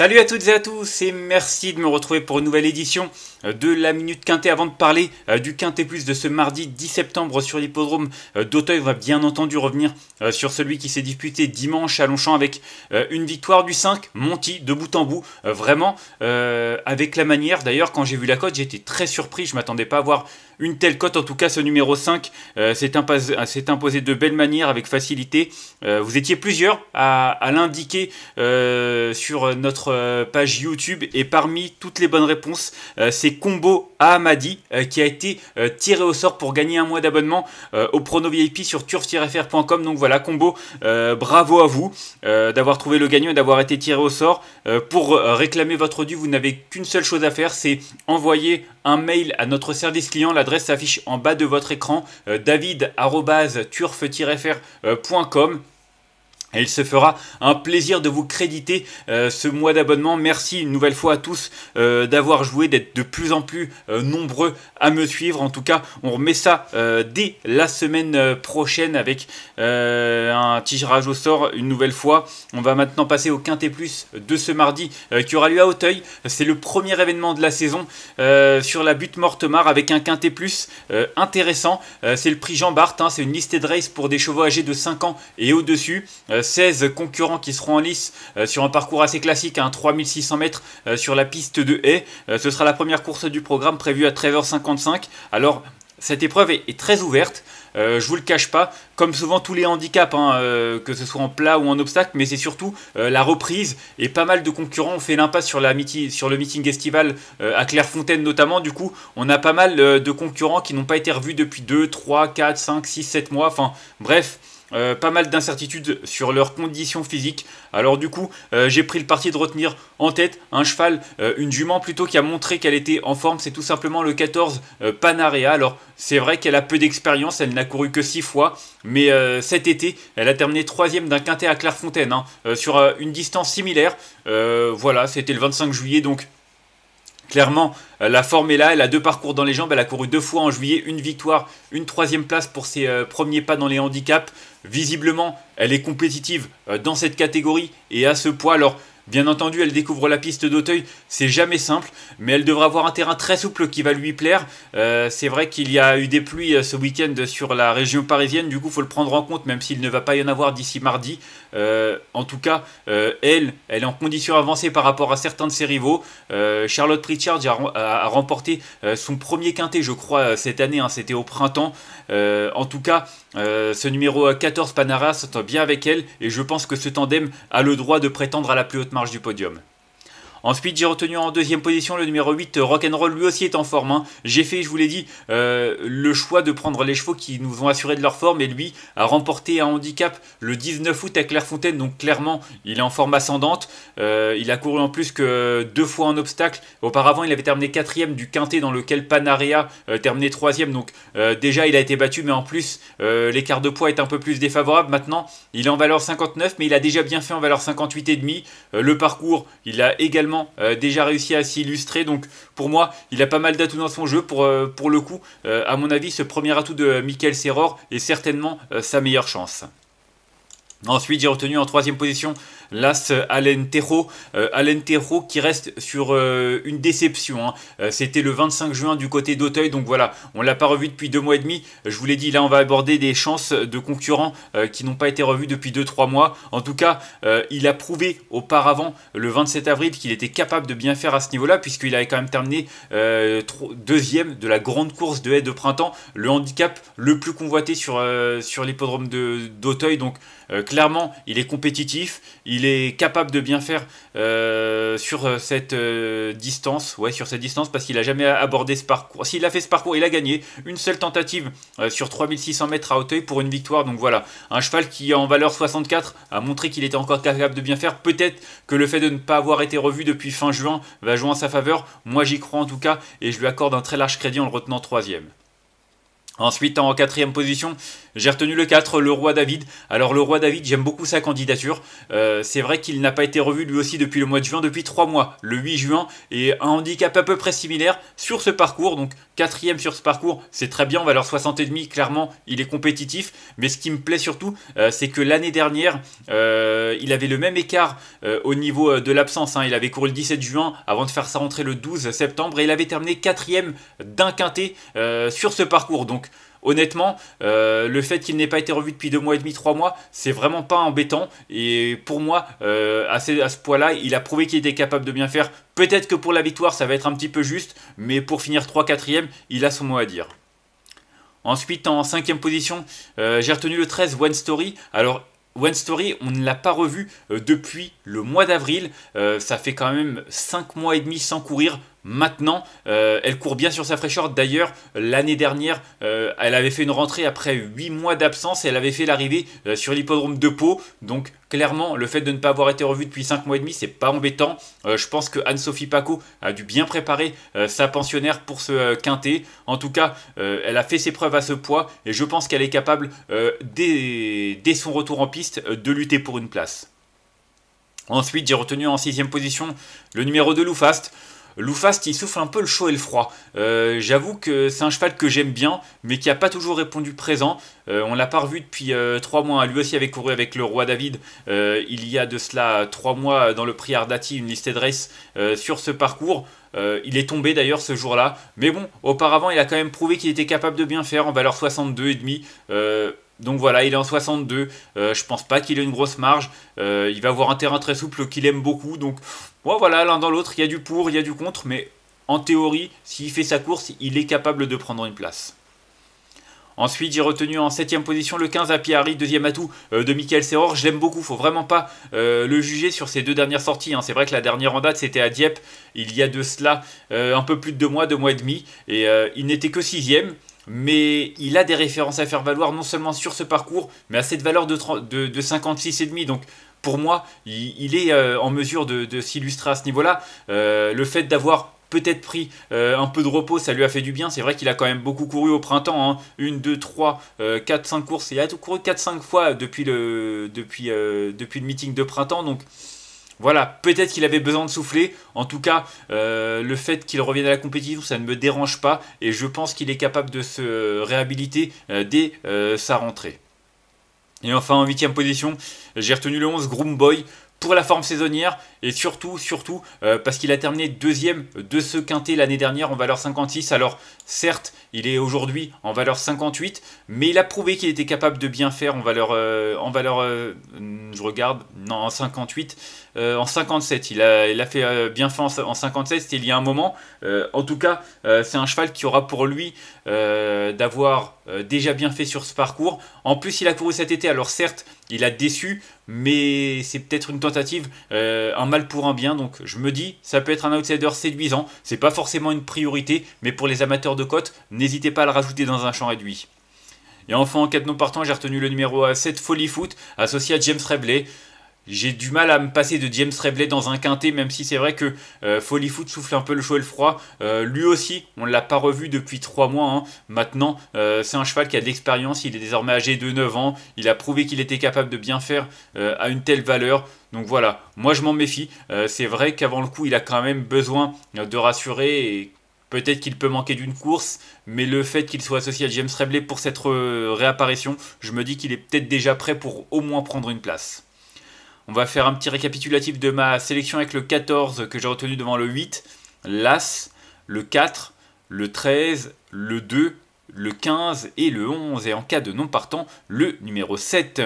Salut à toutes et à tous et merci de me retrouver pour une nouvelle édition euh, de la Minute Quintet. Avant de parler euh, du Quintet Plus de ce mardi 10 septembre sur l'hippodrome euh, d'Auteuil, on va bien entendu revenir sur celui qui s'est disputé dimanche à Longchamp avec une victoire du 5, Monty, de bout en bout. Vraiment, avec la manière, d'ailleurs, quand j'ai vu la cote, j'étais très surpris, je m'attendais pas à voir une telle cote. En tout cas, ce numéro 5 euh, euh, s'est imposé, de belle manière, avec facilité. Euh, vous étiez plusieurs à, l'indiquer sur notre page YouTube. Et parmi toutes les bonnes réponses, c'est Combo Ahmadi qui a été tiré au sort pour gagner un mois d'abonnement au Prono VIP sur turf-fr.com. Donc voilà, Combo, bravo à vous d'avoir trouvé le gagnant et d'avoir été tiré au sort. pour réclamer votre dû, vous n'avez qu'une seule chose à faire, c'est envoyer un mail à notre service client. L'adresse s'affiche en bas de votre écran, euh, david-turf-fr.com. Et il se fera un plaisir de vous créditer euh, ce mois d'abonnement. Merci une nouvelle fois à tous euh, d'avoir joué, d'être de plus en plus euh, nombreux à me suivre. En tout cas, on remet ça dès la semaine prochaine avec un tirage au sort une nouvelle fois. On va maintenant passer au Quintet Plus de ce mardi qui aura lieu à Auteuil. C'est le premier événement de la saison sur la butte Mortemar avec un Quintet Plus intéressant. c'est le prix Jean Bart, hein. c'est une liste de race pour des chevaux âgés de 5 ans et au-dessus. 16 euh, concurrents qui seront en lice euh, sur un parcours assez classique, à hein, 3600 mètres euh, sur la piste de haie. ce sera la première course du programme prévue à 13h55. Alors, cette épreuve est, très ouverte. je je vous le cache pas, comme souvent tous les handicaps, hein, que ce soit en plat ou en obstacle, mais c'est surtout la reprise et pas mal de concurrents ont fait l'impasse sur, sur, le meeting estival à Clairefontaine notamment. Du coup, on a pas mal de concurrents qui n'ont pas été revus depuis 2, 3, 4, 5, 6, 7 mois. Enfin, bref. Euh, pas mal d'incertitudes sur leurs conditions physiques. Alors du coup, euh, j'ai pris le parti de retenir en tête un cheval, euh, une jument plutôt qui a montré qu'elle était en forme. C'est tout simplement le 14 Panarea. Alors c'est vrai qu'elle a peu d'expérience, elle n'a couru que 6 fois. Mais cet été, elle a terminé 3 d'un quintet à Clairefontaine hein, sur une distance similaire. voilà, c'était le 25 juillet donc Clairement, euh, la forme est là, elle a deux parcours dans les jambes, elle a couru deux fois en juillet, une victoire, une troisième place pour ses euh, premiers pas dans les handicaps. Visiblement, elle est compétitive euh, dans cette catégorie et à ce poids. Alors, Bien entendu, elle découvre la piste d'Auteuil, c'est jamais simple, mais elle devra avoir un terrain très souple qui va lui plaire. Euh, c'est vrai qu'il y a eu des pluies euh, ce week-end sur la région parisienne, du coup, il faut le prendre en compte, même s'il ne va pas y en avoir d'ici mardi. Euh, en tout cas, elle, elle est en condition avancée par rapport à certains de ses rivaux. Charlotte Pritchard a, remporté son premier quintet, je crois, cette année, hein. c'était au printemps. en tout cas, euh, ce numéro 14 Panara s'entend bien avec elle et je pense que ce tandem a le droit de prétendre à la plus haute marge du podium. Ensuite, j'ai retenu en deuxième position le numéro 8, euh, Rock'n'Roll, lui aussi est en forme. Hein. J'ai fait, je vous l'ai dit, euh, le choix de prendre les chevaux qui nous ont assuré de leur forme et lui a remporté un handicap le 19 août à Clairefontaine, donc clairement, il est en forme ascendante. Euh, il a couru en plus que deux fois en obstacle. Auparavant, il avait terminé 4 quatrième du quintet dans lequel Panarea terminé 3 troisième, donc déjà, il a été battu, mais en plus, l'écart de poids est un peu plus défavorable. Maintenant, il est en valeur 59, mais il a déjà bien fait en valeur 58,5. demi. le parcours, il a également euh, déjà réussi à s'illustrer. Donc pour moi, il a pas mal d'atouts dans son jeu. Pour, euh, pour le coup, euh, à mon avis, ce premier atout de Michael Serror est certainement sa meilleure chance. Ensuite, j'ai retenu en troisième position l'As Alentero. Euh, Alentero qui reste sur euh, une déception. Hein. Euh, c'était le 25 juin du côté d'Auteuil. Donc voilà, on ne l'a pas revu depuis deux mois et demi. Je vous l'ai dit, là, on va aborder des chances de concurrents euh, qui n'ont pas été revus depuis deux trois mois. En tout cas, il a prouvé auparavant, le 27 avril, qu'il était capable de bien faire à ce niveau-là, puisqu'il avait quand même terminé deuxième de la grande course de haie de printemps, le handicap le plus convoité sur, sur l'hippodrome d'Auteuil. Donc, clairement, il est compétitif, il est capable de bien faire euh, sur euh, cette euh, distance, ouais, sur cette distance, parce qu'il a jamais abordé ce parcours. S'il a fait ce parcours, il a gagné une seule tentative sur 3600 mètres à Hauteuil pour une victoire. Donc voilà, un cheval qui en valeur 64 a montré qu'il était encore capable de bien faire. Peut-être que le fait de ne pas avoir été revu depuis fin juin va jouer en sa faveur. Moi, j'y crois en tout cas, et je lui accorde un très large crédit en le retenant troisième. Ensuite, en quatrième position, j'ai retenu le 4, le roi David. Alors le roi David, j'aime beaucoup sa candidature. Euh, c'est vrai qu'il n'a pas été revu lui aussi depuis le mois de juin, depuis 3 mois, le 8 juin, et un handicap à peu près similaire sur ce parcours. Donc quatrième sur ce parcours, c'est très bien, valeur 60,5, clairement, il est compétitif. Mais ce qui me plaît surtout, euh, c'est que l'année dernière, euh, il avait le même écart au niveau de l'absence. Hein. Il avait couru le 17 juin avant de faire sa rentrée le 12 septembre, et il avait terminé quatrième d'un quintet sur ce parcours. Donc honnêtement, euh, le fait qu'il n'ait pas été revu depuis deux mois et demi, trois mois, c'est vraiment pas embêtant. Et pour moi, euh, à, ce, point-là, il a prouvé qu'il était capable de bien faire. Peut-être que pour la victoire, ça va être un petit peu juste, mais pour finir 3-4ème, il a son mot à dire. Ensuite, en cinquième position, euh, j'ai retenu le 13, One Story. Alors, One Story, on ne l'a pas revu depuis le mois d'avril. ça fait quand même 5 mois et demi sans courir maintenant. Euh, elle court bien sur sa fraîcheur. D'ailleurs, l'année dernière, euh, elle avait fait une rentrée après 8 mois d'absence et elle avait fait l'arrivée euh, sur l'hippodrome de Pau. Donc, clairement, le fait de ne pas avoir été revue depuis 5 mois et demi, c'est pas embêtant. je pense que Anne-Sophie Paco a dû bien préparer sa pensionnaire pour ce quintet. En tout cas, elle a fait ses preuves à ce poids et je pense qu'elle est capable, dès, son retour en piste, de lutter pour une place. Ensuite, j'ai retenu en sixième position le numéro de Loufast. Loufast, il souffle un peu le chaud et le froid. Euh, j'avoue que c'est un cheval que j'aime bien, mais qui n'a pas toujours répondu présent. Euh, on l'a pas revu depuis 3 euh, mois. Hein. Lui aussi avait couru avec le roi David il y a de cela 3 mois dans le prix Ardati, une liste de sur ce parcours. il est tombé d'ailleurs ce jour-là. Mais bon, auparavant, il a quand même prouvé qu'il était capable de bien faire en valeur 62,5. Euh, donc voilà, il est en 62. Euh, je pense pas qu'il ait une grosse marge. Euh, il va avoir un terrain très souple qu'il aime beaucoup. Donc moi, voilà, l'un dans l'autre, il y a du pour, il y a du contre. Mais en théorie, s'il fait sa course, il est capable de prendre une place. Ensuite, j'ai retenu en 7ème position le 15 à Piari, deuxième atout euh, de Michael Serror. Je l'aime beaucoup, faut vraiment pas le juger sur ses deux dernières sorties. Hein. C'est vrai que la dernière en date, c'était à Dieppe, il y a de cela un peu plus de deux mois, deux mois et demi. Et il n'était que 6 sixième mais il a des références à faire valoir non seulement sur ce parcours, mais à cette valeur de, 56,5. Donc pour moi, il, est euh, en mesure de, s'illustrer à ce niveau-là. Euh, le fait d'avoir peut-être pris euh, un peu de repos, ça lui a fait du bien. C'est vrai qu'il a quand même beaucoup couru au printemps. 1, hein. Une, deux, trois, 5 cinq courses. Il a tout couru 4-5 fois depuis le, depuis le meeting de printemps. Donc voilà, peut-être qu'il avait besoin de souffler. En tout cas, euh, le fait qu'il revienne à la compétition, ça ne me dérange pas. Et je pense qu'il est capable de se réhabiliter euh, dès euh, sa rentrée. Et enfin, en huitième position, j'ai retenu le 11, Groom Boy pour la forme saisonnière et surtout, surtout parce qu'il a terminé deuxième de ce quintet l'année dernière en valeur 56. Alors certes, il est aujourd'hui en valeur 58, mais il a prouvé qu'il était capable de bien faire en valeur, en valeur, je regarde, non en 58. Euh, en 57. Il a, fait euh, bien fin en, 57, c'était il y a un moment. Euh, en tout cas, c'est un cheval qui aura pour lui d'avoir déjà bien fait sur ce parcours. En plus, il a couru cet été, alors certes, il a déçu, mais c'est peut-être une tentative, un mal pour un bien. Donc je me dis, ça peut être un outsider séduisant. C'est pas forcément une priorité, mais pour les amateurs de côte, n'hésitez pas à le rajouter dans un champ réduit. Et enfin, en de non partant, j'ai retenu le numéro 7 Folly Foot, associé à James Rebley j'ai du mal à me passer de James Trebley dans un quintet, même si c'est vrai que euh, Folly Foot souffle un peu le chaud et le froid. Euh, lui aussi, on ne l'a pas revu depuis 3 mois. Hein. Maintenant, euh, c'est un cheval qui a de l'expérience. Il est désormais âgé de 9 ans. Il a prouvé qu'il était capable de bien faire à une telle valeur. Donc voilà, moi je m'en méfie. c'est vrai qu'avant le coup, il a quand même besoin de rassurer et Peut-être qu'il peut manquer d'une course, mais le fait qu'il soit associé à James Trebley pour cette réapparition, je me dis qu'il est peut-être déjà prêt pour au moins prendre une place. On va faire un petit récapitulatif de ma sélection avec le 14 que j'ai retenu devant le 8, l'As, le 4, le 13, le 2, le 15 et le 11. Et en cas de non partant, le numéro 7.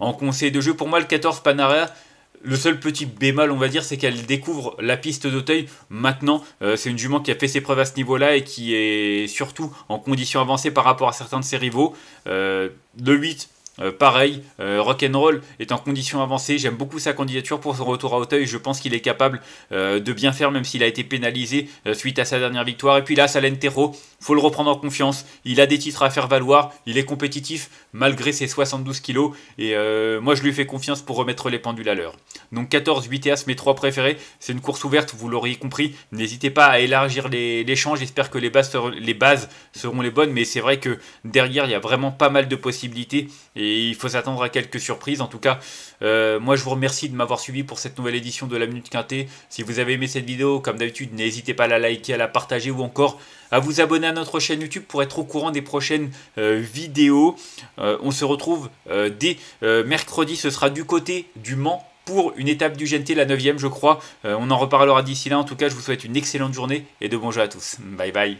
En conseil de jeu, pour moi, le 14 Panara, le seul petit bémol, on va dire, c'est qu'elle découvre la piste d'Auteuil maintenant. Euh, c'est une jument qui a fait ses preuves à ce niveau-là et qui est surtout en condition avancée par rapport à certains de ses rivaux. Euh, le 8, euh, pareil, euh, Rock'n'Roll est en condition avancée. J'aime beaucoup sa candidature pour son retour à Hauteuil. Je pense qu'il est capable euh, de bien faire, même s'il a été pénalisé suite à sa dernière victoire. Et puis là, Salentero, faut le reprendre en confiance. Il a des titres à faire valoir, il est compétitif malgré ses 72 kilos. Et euh, moi, je lui fais confiance pour remettre les pendules à l'heure. Donc 14, 8 et As, mes trois préférés. C'est une course ouverte, vous l'auriez compris. N'hésitez pas à élargir l'échange. J'espère que les bases, seront, les bonnes. Mais c'est vrai que derrière, il y a vraiment pas mal de possibilités. Et il faut s'attendre à quelques surprises. En tout cas, euh, moi, je vous remercie de m'avoir suivi pour cette nouvelle édition de la Minute Quintée. Si vous avez aimé cette vidéo, comme d'habitude, n'hésitez pas à la liker, à la partager ou encore à vous abonner à notre chaîne YouTube pour être au courant des prochaines euh, vidéos. Euh, on se retrouve euh, dès mercredi, ce sera du côté du Mans pour une étape du GNT, la 9 je crois. on en reparlera d'ici là. En tout cas, je vous souhaite une excellente journée et de bons jeux à tous. Bye bye.